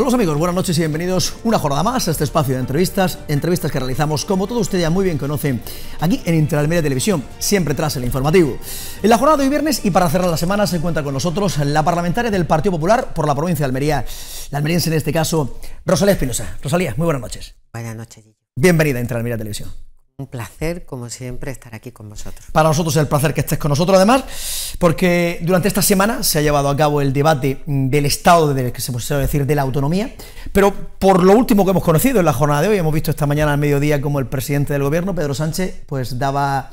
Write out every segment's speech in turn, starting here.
Saludos amigos, buenas noches y bienvenidos una jornada más a este espacio de entrevistas, entrevistas que realizamos, como todos ustedes ya muy bien conocen, aquí en Interalmedia Televisión, siempre tras el informativo. En la jornada de hoy viernes y para cerrar la semana se encuentra con nosotros la parlamentaria del Partido Popular por la provincia de Almería, la almeriense en este caso, Rosalía Espinosa. Rosalía, muy buenas noches. Buenas noches. Bienvenida a Interalmedia Televisión. Un placer, como siempre, estar aquí con vosotros. Para nosotros es el placer que estés con nosotros, además, porque durante esta semana se ha llevado a cabo el debate mm, del estado, de, que se puede decir, de la autonomía, pero por lo último que hemos conocido en la jornada de hoy, hemos visto esta mañana al mediodía como el presidente del gobierno, Pedro Sánchez, pues daba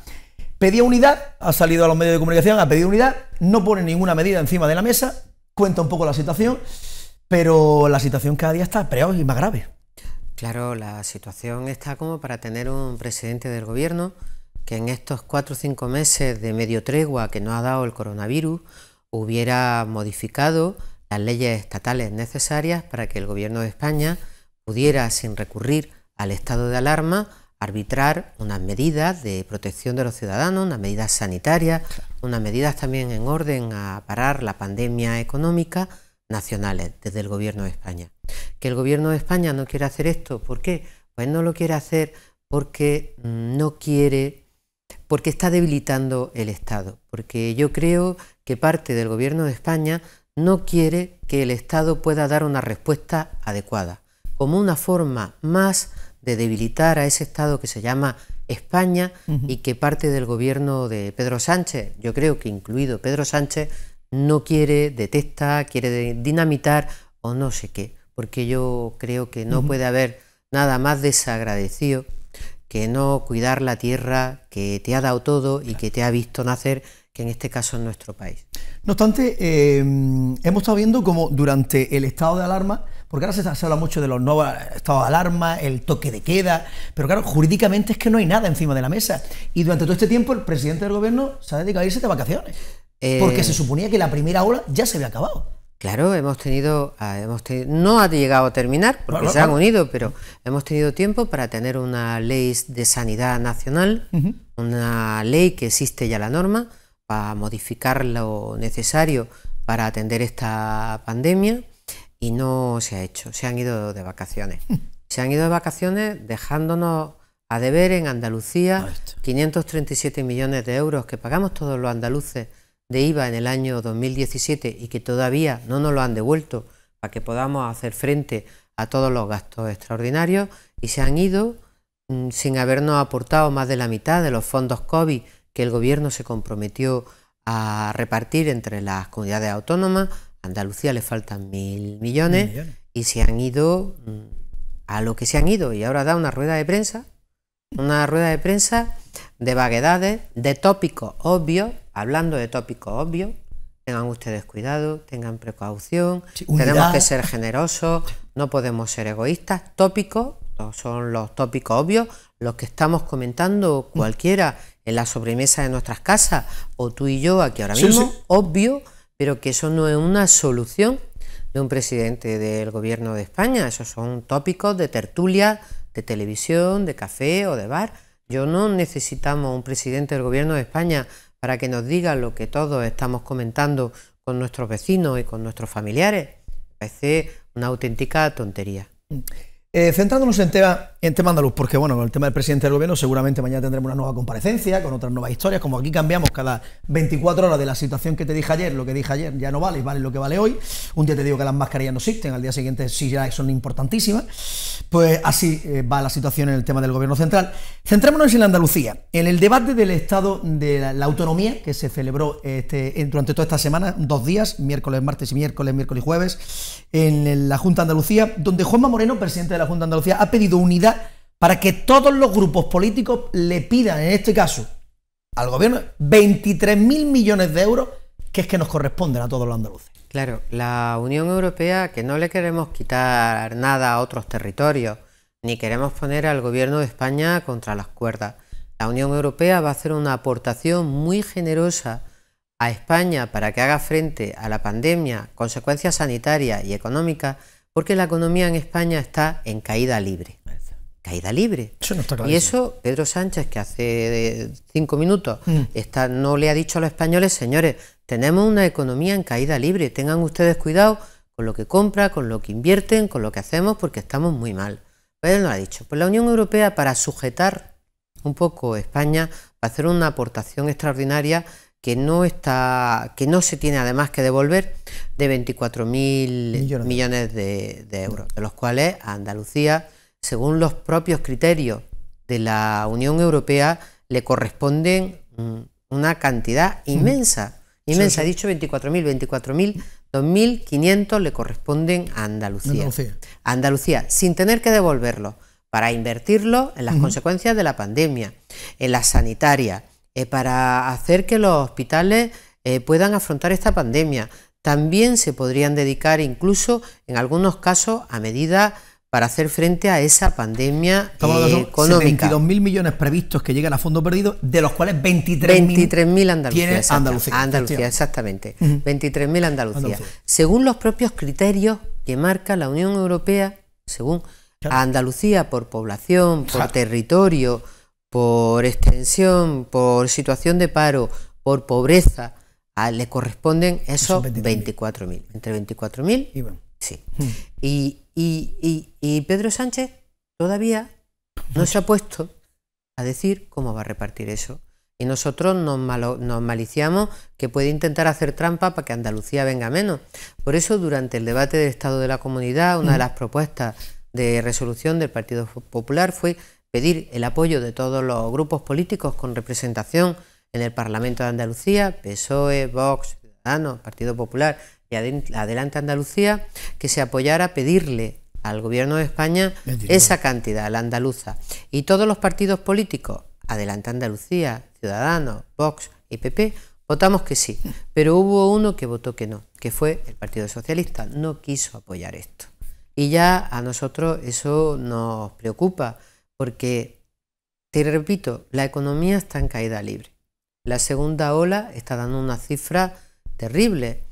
pedía unidad, ha salido a los medios de comunicación, ha pedido unidad, no pone ninguna medida encima de la mesa, cuenta un poco la situación, pero la situación cada día está peor y más grave. Claro, la situación está como para tener un presidente del gobierno que en estos cuatro o cinco meses de medio tregua que no ha dado el coronavirus hubiera modificado las leyes estatales necesarias para que el gobierno de España pudiera, sin recurrir al estado de alarma, arbitrar unas medidas de protección de los ciudadanos, unas medidas sanitarias, unas medidas también en orden a parar la pandemia económica nacionales desde el gobierno de España. Que el gobierno de España no quiere hacer esto, ¿por qué? Pues no lo quiere hacer porque mm, no quiere, porque está debilitando el Estado, porque yo creo que parte del gobierno de España no quiere que el Estado pueda dar una respuesta adecuada, como una forma más de debilitar a ese Estado que se llama España y que parte del gobierno de Pedro Sánchez, yo creo que incluido Pedro Sánchez, no quiere, detesta, quiere dinamitar o no sé qué porque yo creo que no puede haber nada más desagradecido que no cuidar la tierra que te ha dado todo y que te ha visto nacer, que en este caso es nuestro país. No obstante, em, hemos estado viendo como durante el estado de alarma, porque ahora se, habla mucho de los nuevos estados de alarma, el toque de queda, pero claro, jurídicamente es que no hay nada encima de la mesa. Y durante todo este tiempo el presidente del gobierno se ha dedicado a irse de vacaciones, eh, porque se suponía que la primera ola ya se había acabado. Claro, hemos tenido, ah, hemos no ha llegado a terminar porque se han unido, pero hemos tenido tiempo para tener una ley de sanidad nacional, una ley que existe ya la norma para modificar lo necesario para atender esta pandemia y no se ha hecho. Se han ido de vacaciones. Se han ido de vacaciones dejándonos a deber en Andalucía 537 millones de euros que pagamos todos los andaluces de IVA en el año 2017 y que todavía no nos lo han devuelto para que podamos hacer frente a todos los gastos extraordinarios y se han ido mm, sin habernos aportado más de la mitad de los fondos COVID que el Gobierno se comprometió a repartir entre las comunidades autónomas. A Andalucía le faltan mil millones, y se han ido mm, a lo que se han ido y ahora da una rueda de prensa una rueda de prensa de vaguedades, de tópicos obvios, hablando de tópicos obvios. Tengan ustedes cuidado, tengan precaución, tenemos que ser generosos, no podemos ser egoístas. Tópicos, son los tópicos obvios, los que estamos comentando cualquiera en la sobremesa de nuestras casas o tú y yo aquí ahora mismo, obvio, pero que eso no es una solución de un presidente del gobierno de España. Esos son tópicos de tertulia, de televisión, de café o de bar. Yo no necesitamos un presidente del gobierno de España para que nos diga lo que todos estamos comentando con nuestros vecinos y con nuestros familiares. parece una auténtica tontería. Eh, centrándonos en tema, en tema andaluz, porque bueno, con el tema del presidente del gobierno seguramente mañana tendremos una nueva comparecencia, con otras nuevas historias, como aquí cambiamos cada 24 horas de la situación que te dije ayer, lo que dije ayer ya no vale, vale lo que vale hoy, un día te digo que las mascarillas no existen, al día siguiente sí ya son importantísimas, pues así eh, va la situación en el tema del gobierno central. Centrémonos en Andalucía, en el debate del estado de la, autonomía que se celebró este, durante toda esta semana, dos días, miércoles, martes y miércoles, miércoles y jueves, en la Junta de Andalucía, donde Juanma Moreno, presidente de la Junta Andalucía ha pedido unidad para que todos los grupos políticos le pidan, en este caso, al gobierno 23 mil millones de euros, que es que nos corresponden a todos los andaluces. Claro, la Unión Europea, que no le queremos quitar nada a otros territorios, ni queremos poner al gobierno de España contra las cuerdas. La Unión Europea va a hacer una aportación muy generosa a España para que haga frente a la pandemia, consecuencias sanitarias y económicas porque la economía en España está en caída libre. Caída libre. Eso no está y eso Pedro Sánchez, que hace eh, cinco minutos mm. está, no le ha dicho a los españoles, señores, tenemos una economía en caída libre, tengan ustedes cuidado con lo que compra, con lo que invierten, con lo que hacemos, porque estamos muy mal. Pero pues él no lo ha dicho. Pues la Unión Europea, para sujetar un poco España, va a hacer una aportación extraordinaria que no, está, que no se tiene además que devolver de 24.000 millones. millones, de, euros, de los cuales a Andalucía, según los propios criterios de la Unión Europea, le corresponden mm, una cantidad mm. inmensa. Inmensa, he dicho 24.000, 24.000, 2.500 le corresponden a Andalucía. Andalucía. sin tener que devolverlo, para invertirlo en las consecuencias de la pandemia, en la sanitaria, eh, para hacer que los hospitales eh, puedan afrontar esta pandemia. También se podrían dedicar incluso, en algunos casos, a medidas para hacer frente a esa pandemia eh, de 22.000 millones previstos que llegan a fondo perdido, de los cuales 23.000 23 Andalucía, Andalucía. Andalucía, exactamente. 23.000 Andalucía. Según los propios criterios que marca la Unión Europea, según Andalucía por población, por territorio, por extensión, por situación de paro, por pobreza, a, le corresponden esos 24.000. Entre 24.000 y Sí. Hmm. Y, Pedro Sánchez todavía no se ha puesto a decir cómo va a repartir eso. Y nosotros nos, maliciamos que puede intentar hacer trampa para que Andalucía venga menos. Por eso, durante el debate del Estado de la Comunidad, una de hmm. las propuestas de resolución del Partido Popular fue pedir el apoyo de todos los grupos políticos con representación en el Parlamento de Andalucía, PSOE, Vox, Ciudadanos, Partido Popular y Adelante Andalucía, que se apoyara a pedirle al Gobierno de España esa cantidad, la andaluza. Y todos los partidos políticos, Adelante Andalucía, Ciudadanos, Vox y PP, votamos que sí, pero hubo uno que votó que no, que fue el Partido Socialista, no quiso apoyar esto. Y ya a nosotros eso nos preocupa, porque, te repito, la economía está en caída libre. La segunda ola está dando una cifra terrible.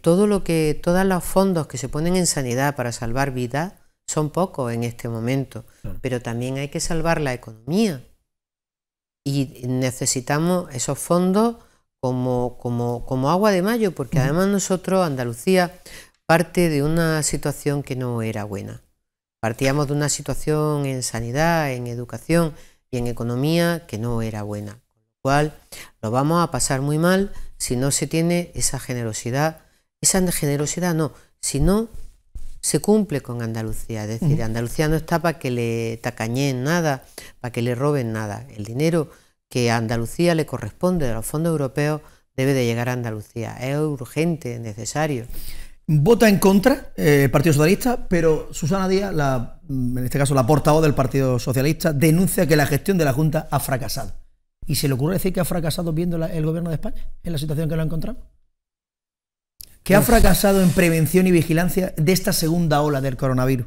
todo lo que, todos los fondos que se ponen en sanidad para salvar vidas son pocos en este momento, pero también hay que salvar la economía. Y necesitamos esos fondos como, como, como agua de mayo, porque además nosotros, Andalucía, parte de una situación que no era buena. Partíamos de una situación en sanidad, en educación y en economía que no era buena. Con lo cual, lo vamos a pasar muy mal si no se tiene esa generosidad. Esa generosidad no, si no se cumple con Andalucía. Es decir, Andalucía no está para que le tacañen nada, para que le roben nada. El dinero que a Andalucía le corresponde de los fondos europeos debe de llegar a Andalucía. Es urgente, es necesario vota en contra eh, el Partido Socialista, pero Susana Díaz, la, mm, en este caso la portavoz del Partido Socialista, denuncia que la gestión de la Junta ha fracasado. ¿Y se le ocurre decir que ha fracasado viendo el gobierno de España en la situación que lo ha encontrado? Que ha pues- fracasado en prevención y vigilancia de esta segunda ola del coronavirus.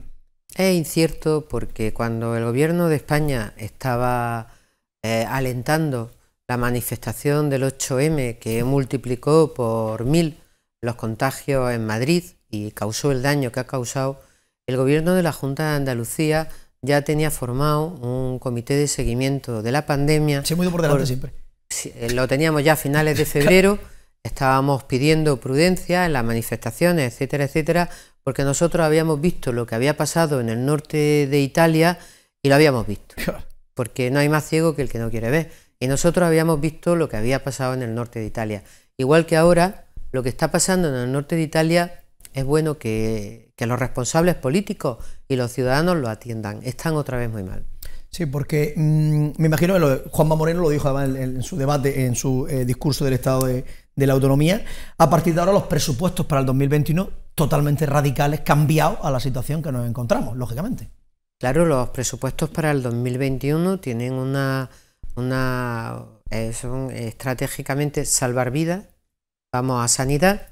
Es incierto porque cuando el gobierno de España estaba eh, alentando la manifestación del 8M que multiplicó por mil los contagios en Madrid y causó el daño que ha causado, el gobierno de la Junta de Andalucía ya tenía formado un comité de seguimiento de la pandemia. Se ha siempre. Eh, lo teníamos ya a finales de febrero, estábamos pidiendo prudencia en las manifestaciones, etcétera, etcétera, porque nosotros habíamos visto lo que había pasado en el norte de Italia y lo habíamos visto. Porque no hay más ciego que el que no quiere ver. Y nosotros habíamos visto lo que había pasado en el norte de Italia. Igual que ahora lo que está pasando en el norte de Italia es bueno que, los responsables políticos y los ciudadanos lo atiendan. Están otra vez muy mal. Sí, porque mm, me imagino que Juanma Moreno lo dijo además en, su debate, en su eh, discurso del Estado de, la Autonomía. A partir de ahora, los presupuestos para el 2021 totalmente radicales, cambiados a la situación que nos encontramos, lógicamente. Claro, los presupuestos para el 2021 tienen una. una eh, son estratégicamente salvar vidas Vamos a sanidad,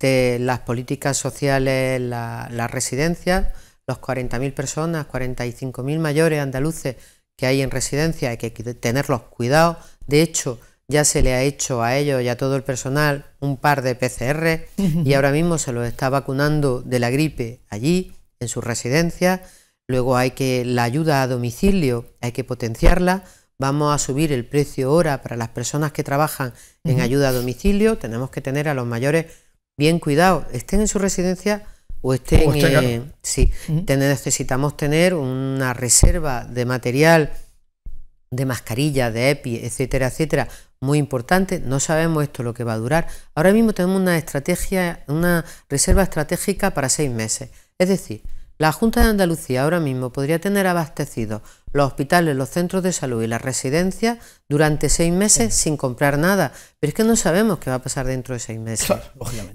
de las políticas sociales, las residencias, los 40.000 personas, 45.000 mayores andaluces que hay en residencia, hay que tenerlos cuidados. De hecho, ya se le ha hecho a ellos y a todo el personal un par de PCR y ahora mismo se los está vacunando de la gripe allí, en sus residencias. Luego hay que la ayuda a domicilio, hay que potenciarla vamos a subir el precio hora para las personas que trabajan en ayuda a domicilio, tenemos que tener a los mayores bien cuidados, estén en su residencia o estén... en... Eh, sí, necesitamos tener una reserva de material, de mascarilla, de EPI, etcétera, etcétera, muy importante. No sabemos esto lo que va a durar. Ahora mismo tenemos una estrategia, una reserva estratégica para seis meses. Es decir, la Junta de Andalucía ahora mismo podría tener abastecidos los hospitales, los centros de salud y las residencias durante seis meses sin comprar nada. Pero es que no sabemos qué va a pasar dentro de seis meses.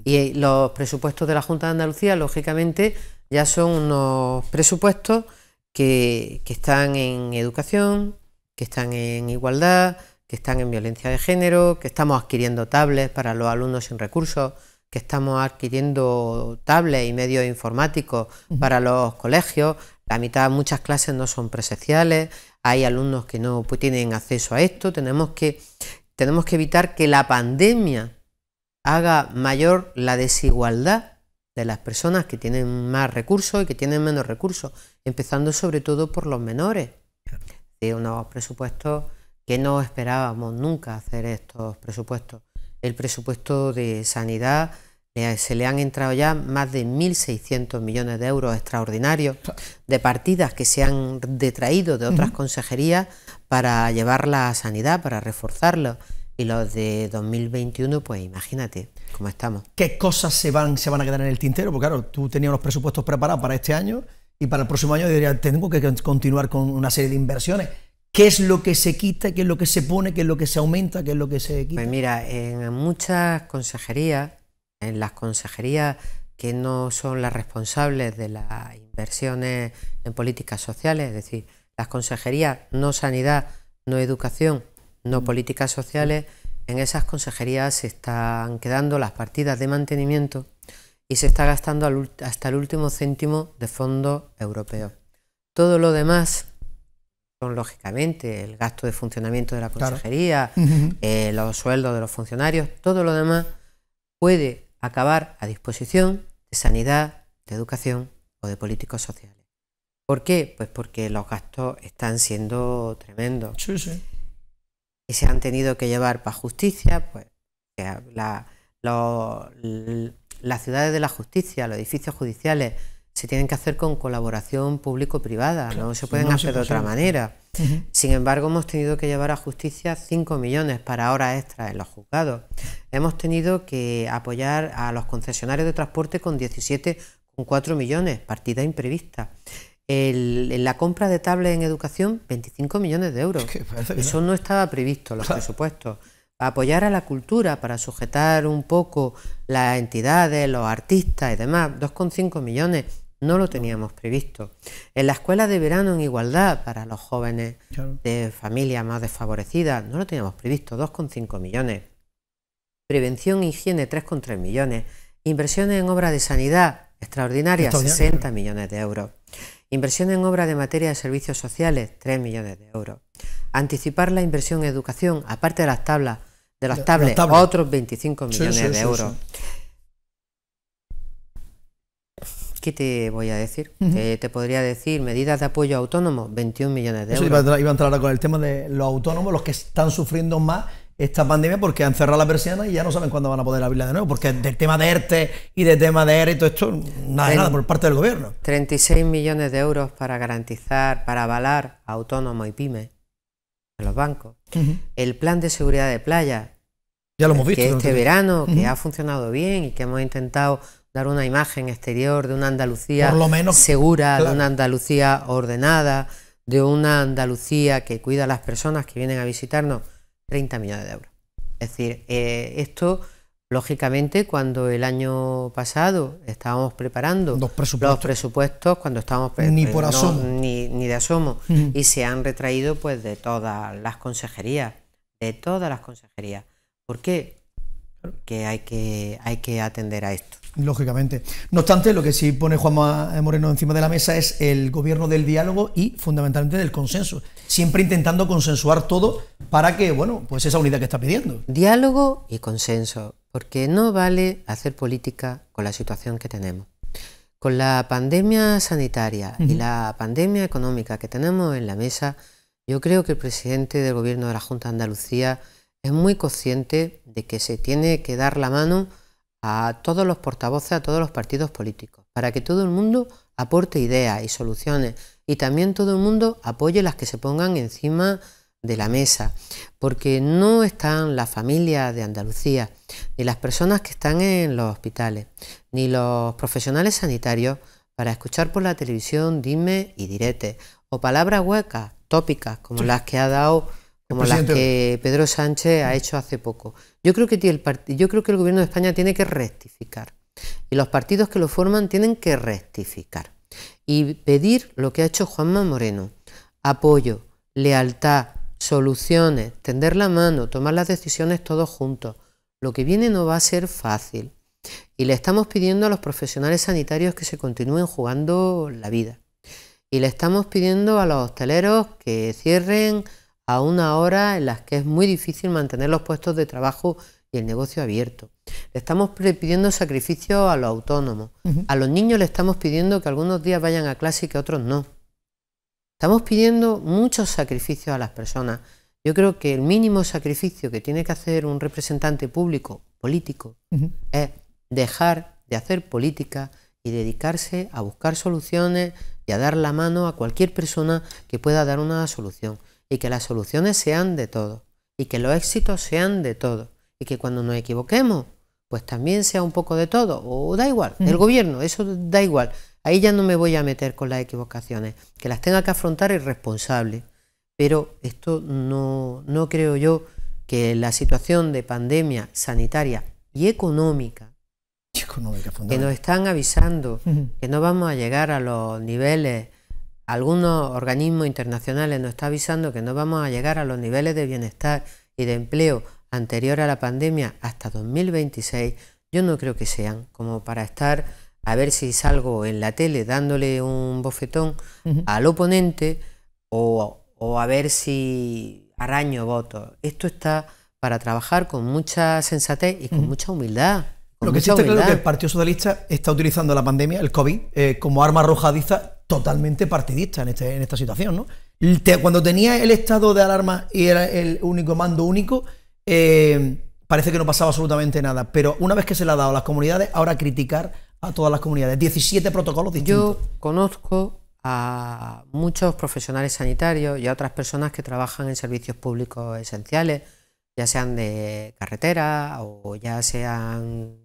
y eh, los presupuestos de la Junta de Andalucía, lógicamente, ya son unos presupuestos que, que están en educación, que están en igualdad, que están en violencia de género, que estamos adquiriendo tablets para los alumnos sin recursos que estamos adquiriendo tablets y medios informáticos para los colegios. La mitad, muchas clases no son presenciales, hay alumnos que no pues, tienen acceso a esto. Tenemos que, tenemos que evitar que la pandemia haga mayor la desigualdad de las personas que tienen más recursos y que tienen menos recursos, empezando sobre todo por los menores. De unos presupuestos que no esperábamos nunca hacer estos presupuestos el presupuesto de sanidad. se le han entrado ya más de 1.600 millones de euros extraordinarios de partidas que se han detraído de otras consejerías para llevarla a sanidad, para reforzarlo. Y los de 2021, pues imagínate cómo estamos. ¿Qué cosas se van, se van a quedar en el tintero? Porque claro, tú tenías los presupuestos preparados para este año y para el próximo año diría, tengo que continuar con una serie de inversiones. ¿Qué es lo que se quita, qué es lo que se pone, qué es lo que se aumenta, qué es lo que se quita? Pues mira, en muchas consejerías, en las consejerías que no son las responsables de las inversiones en políticas sociales, es decir, las consejerías no sanidad, no educación, no mm. políticas sociales, en esas consejerías se están quedando las partidas de mantenimiento y se está gastando hasta el último céntimo de fondo europeo. Todo lo demás son lógicamente el gasto de funcionamiento de la consejería, eh, los sueldos de los funcionarios, todo lo demás puede acabar a disposición de sanidad, de educación o de políticos sociales. ¿Por qué? Pues porque los gastos están siendo tremendos. Sí, sí. Y se han tenido que llevar para justicia, pues las ciudades de la justicia, los edificios judiciales, se tienen que hacer con colaboración público-privada, no se pueden hacer de otra manera. Sin embargo, hemos tenido que llevar a justicia 5 millones para horas extra en los juzgados. Hemos tenido que apoyar a los concesionarios de transporte con 17,4 millones, partida imprevista. El, la compra de tablets en educación, 25 millones de euros. Eso no. estaba previsto los presupuestos apoyar a la cultura para sujetar un poco las entidades, los artistas y demás, 2,5 millones, no lo teníamos previsto. En la escuela de verano en igualdad para los jóvenes de familias más desfavorecidas, no lo teníamos previsto, 2,5 millones. Prevención e higiene, 3,3 millones. Inversiones en obras de sanidad extraordinaria, 60 millones de euros. Inversión en obra de materia de servicios sociales, 3 millones de euros. Anticipar la inversión en educación, aparte de las tablas, de las, tablets, otros 25 millones de euros. ¿Qué te voy a decir? te podría decir medidas de apoyo autónomos, 21 millones de euros. iba a, entrar ahora con el tema de los autónomos, los que están sufriendo más esta pandemia porque han cerrado la persiana y ya no saben cuándo van a poder abrirla de nuevo, porque del tema de ERTE y del tema de ERE y todo esto, nada nada por parte del gobierno. 36 millones de euros para garantizar, para avalar autónomo autónomos y pymes los bancos. El plan de seguridad de playa, Que este verano, que ha funcionado bien y que hemos intentado dar una imagen exterior de una Andalucía segura, de una Andalucía ordenada, de una Andalucía que cuida a las personas que vienen a visitarnos, 30 millones de euros. Es decir, eh, esto Lógicamente, cuando el año pasado estábamos preparando los presupuestos, cuando estábamos ni eh, por asomo. ni, de asomo, y se han retraído pues de todas las consejerías, de todas las consejerías. ¿Por qué? Porque hay que, hay que atender a esto. Lógicamente. No obstante, lo que sí pone Juan Moreno encima de la mesa es el gobierno del diálogo y fundamentalmente del consenso. Siempre intentando consensuar todo para que, bueno, pues esa unidad que está pidiendo. Diálogo y consenso, porque no vale hacer política con la situación que tenemos. Con la pandemia sanitaria y la pandemia económica que tenemos en la mesa, yo creo que el presidente del gobierno de la Junta de Andalucía es muy consciente de que se tiene que dar la mano a todos los portavoces, a todos los partidos políticos, para que todo el mundo aporte ideas y soluciones y también todo el mundo apoye las que se pongan encima de la mesa, porque no están las familias de Andalucía, ni las personas que están en los hospitales, ni los profesionales sanitarios para escuchar por la televisión dime y direte, o palabras huecas, tópicas, como las que ha dado como las que Pedro Sánchez ha hecho hace poco. Yo creo, que el yo creo que el gobierno de España tiene que rectificar y los partidos que lo forman tienen que rectificar y pedir lo que ha hecho Juanma Moreno, apoyo, lealtad, soluciones, tender la mano, tomar las decisiones todos juntos. Lo que viene no va a ser fácil y le estamos pidiendo a los profesionales sanitarios que se continúen jugando la vida y le estamos pidiendo a los hosteleros que cierren a una hora en las que es muy difícil mantener los puestos de trabajo y el negocio abierto. Le estamos pidiendo sacrificio a los autónomos. A los niños le estamos pidiendo que algunos días vayan a clase y que otros no. Estamos pidiendo muchos sacrificios a las personas. Yo creo que el mínimo sacrificio que tiene que hacer un representante público, político, es dejar de hacer política y dedicarse a buscar soluciones y a dar la mano a cualquier persona que pueda dar una solución y que las soluciones sean de todo y que los éxitos sean de todo y que cuando nos equivoquemos pues también sea un poco de todo o da igual, el gobierno, eso da igual. Ahí ya no me voy a meter con las equivocaciones, que las tenga que afrontar el responsable. Pero esto no, no creo yo que la situación de pandemia sanitaria y económica, que nos están avisando que no vamos a llegar a los niveles algunos organismos internacionales nos está avisando que no vamos a llegar a los niveles de bienestar y de empleo anterior a la pandemia hasta 2026, yo no creo que sean como para estar a ver si salgo en la tele dándole un bofetón al oponente o, a ver si araño votos. Esto está para trabajar con mucha sensatez y con mucha humildad. Lo que sí está claro es que el Partido Socialista está utilizando la pandemia, el COVID, eh, como arma arrojadiza totalmente partidista en, este, esta situación. cuando tenía el estado de alarma y era el único mando único, eh, parece que no pasaba absolutamente nada. Pero una vez que se le ha dado a las comunidades, ahora criticar a todas las comunidades. 17 protocolos distintos. Yo conozco a muchos profesionales sanitarios y a otras personas que trabajan en servicios públicos esenciales, ya sean de carretera o ya sean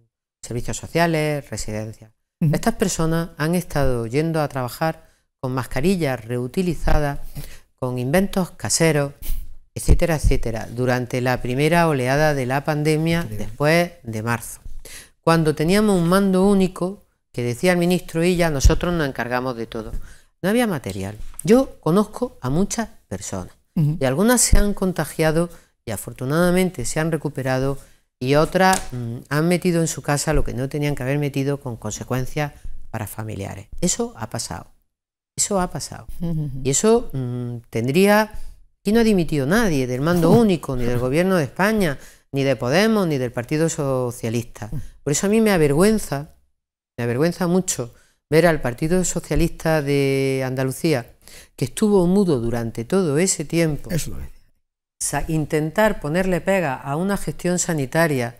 servicios sociales, residencias. Estas personas han estado yendo a trabajar con mascarillas reutilizadas, con inventos caseros, etcétera, etcétera, durante la primera oleada de la pandemia después de marzo. Cuando teníamos un mando único, que decía el ministro y ya nosotros nos encargamos de todo. No había material. Yo conozco a muchas personas y algunas se han contagiado y afortunadamente se han recuperado y otra mm, han metido en su casa lo que no tenían que haber metido con consecuencias para familiares. Eso ha pasado. Eso ha pasado. Y eso mm, tendría... que no ha dimitido nadie del mando único, ni del gobierno de España, ni de Podemos, ni del Partido Socialista. Por eso a mí me avergüenza, me avergüenza mucho ver al Partido Socialista de Andalucía, que estuvo mudo durante todo ese tiempo. Eso es intentar ponerle pega a una gestión sanitaria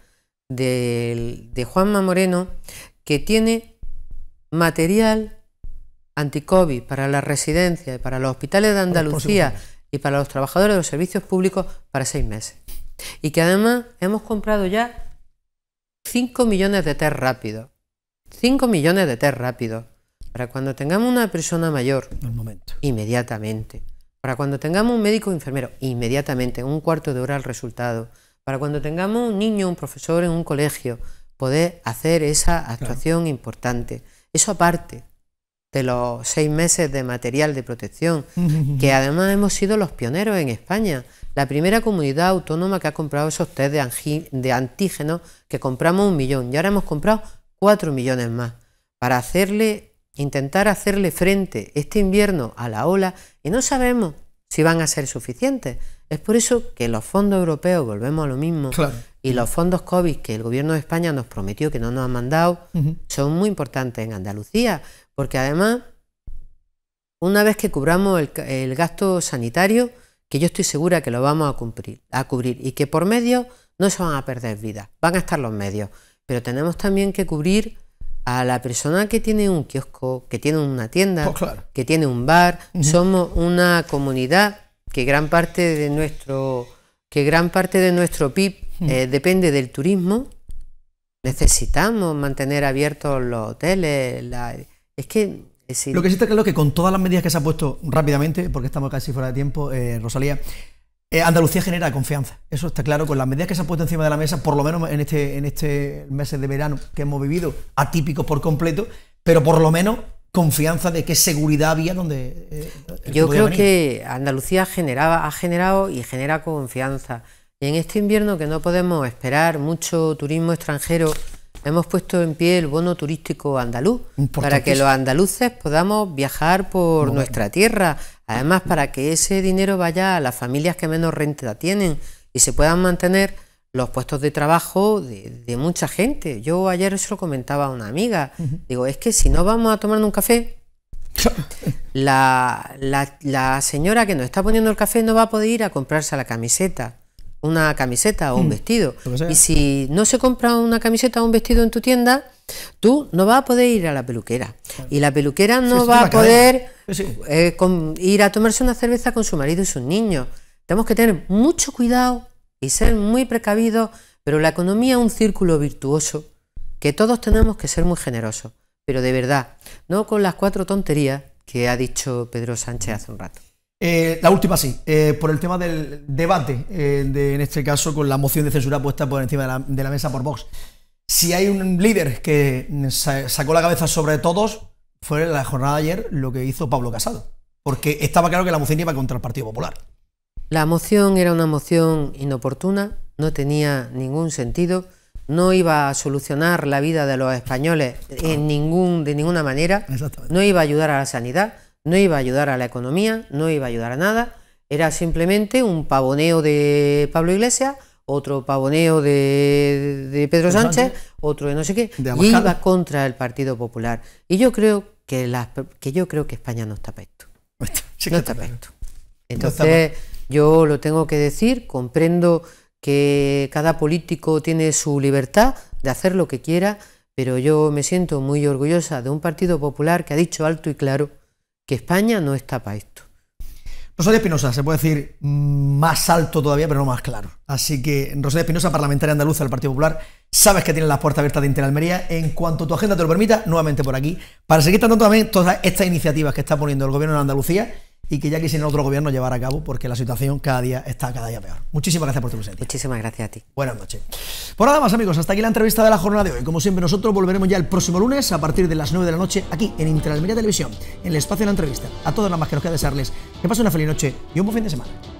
de, Juanma Moreno que tiene material anticovid para las residencias, para los hospitales de Andalucía y para los trabajadores de los servicios públicos para seis meses. Y que además hemos comprado ya 5 millones de test rápidos. 5 millones de test rápidos. Para cuando tengamos una persona mayor. momento. Inmediatamente para cuando tengamos un médico o enfermero, inmediatamente, en un cuarto de hora el resultado, para cuando tengamos un niño, un profesor en un colegio, poder hacer esa actuación importante. Eso aparte de los seis meses de material de protección, que además hemos sido los pioneros en España, la primera comunidad autónoma que ha comprado esos test de, de antígenos, que compramos un millón y ahora hemos comprado cuatro millones más, para hacerle intentar hacerle frente este invierno a la ola y no sabemos si van a ser suficientes. Es por eso que los fondos europeos, volvemos a lo mismo, y los fondos COVID que el gobierno de España nos prometió que no nos ha mandado, son muy importantes en Andalucía, porque además, una vez que cubramos el, gasto sanitario, que yo estoy segura que lo vamos a, cumplir, a cubrir y que por medio no se van a perder vidas, van a estar los medios, pero tenemos también que cubrir a la persona que tiene un kiosco, que tiene una tienda, oh, que tiene un bar. Somos una comunidad que gran parte de nuestro, que gran parte de nuestro PIB eh, depende del turismo. Necesitamos mantener abiertos los hoteles. es que lo que sí está claro es que con todas las medidas que se ha puesto rápidamente, porque estamos casi fuera de tiempo, eh, Rosalía, eh, Andalucía genera confianza, eso está claro, con las medidas que se han puesto encima de la mesa, por lo menos en este, en este mes de verano que hemos vivido, atípico por completo, pero por lo menos confianza de qué seguridad había donde... Eh, Yo creo que Andalucía generaba, ha generado y genera confianza. Y en este invierno que no podemos esperar mucho turismo extranjero, hemos puesto en pie el bono turístico andaluz, para que los andaluces podamos viajar por nuestra tierra, Además, para que ese dinero vaya a las familias que menos renta tienen y se puedan mantener los puestos de trabajo de, mucha gente. Yo ayer se lo comentaba a una amiga. Digo, es que si no vamos a tomar un café, la, señora que nos está poniendo el café no va a poder ir a comprarse la camiseta, una camiseta o un mm. vestido. Y si no se compra una camiseta o un vestido en tu tienda, tú no vas a poder ir a la peluquera. Y la peluquera no va a poder eh, con ir a tomarse una cerveza con su marido y sus niños. Tenemos que tener mucho cuidado y ser muy precavidos, pero la economía es un círculo virtuoso que todos tenemos que ser muy generosos, pero de verdad, no con las cuatro tonterías que ha dicho Pedro Sánchez hace un rato. Eh, la última sí, eh, por el tema del debate, en este caso con la moción de censura puesta por encima de la mesa por Vox. Si hay un líder que mm, sacó la cabeza sobre todos, fue la jornada de ayer lo que hizo Pablo Casado, porque estaba claro que la moción iba contra el Partido Popular. La moción era una moción inoportuna, no tenía ningún sentido, no iba a solucionar la vida de los españoles en ningún, de ninguna manera, no iba a ayudar a la sanidad, no iba a ayudar a la economía, no iba a ayudar a nada, era simplemente un pavoneo de Pablo Iglesias otro pavoneo de, Pedro Sánchez, otro de no sé qué, y iba contra el Partido Popular. Y yo creo que, la, que yo creo que España no está para no está para esto. Entonces, yo lo tengo que decir, comprendo que cada político tiene su libertad de hacer lo que quiera, pero yo me siento muy orgullosa de un Partido Popular que ha dicho alto y claro que España no está para esto. Rosario Espinosa, se puede decir mm, más alto todavía, pero no más claro. Así que Rosalía Espinosa, parlamentaria andaluza del Partido Popular, sabes que tienes las puertas abiertas de Interalmería. En cuanto tu agenda te lo permita, nuevamente por aquí, para seguir tratando también todas estas iniciativas que está poniendo el gobierno de Andalucía y que ya quisiera otro gobierno llevar a cabo porque la situación cada día está cada día peor. Muchísimas gracias por tu presencia. Muchísimas gracias a ti. Buenas noches. Por pues nada más amigos, hasta aquí la entrevista de la jornada de hoy. Como siempre nosotros volveremos ya el próximo lunes a partir de las 9 de la noche aquí en Interalmería Televisión, en el espacio de la entrevista. A todas las más que nos queda desearles que pasen una feliz noche y un buen fin de semana.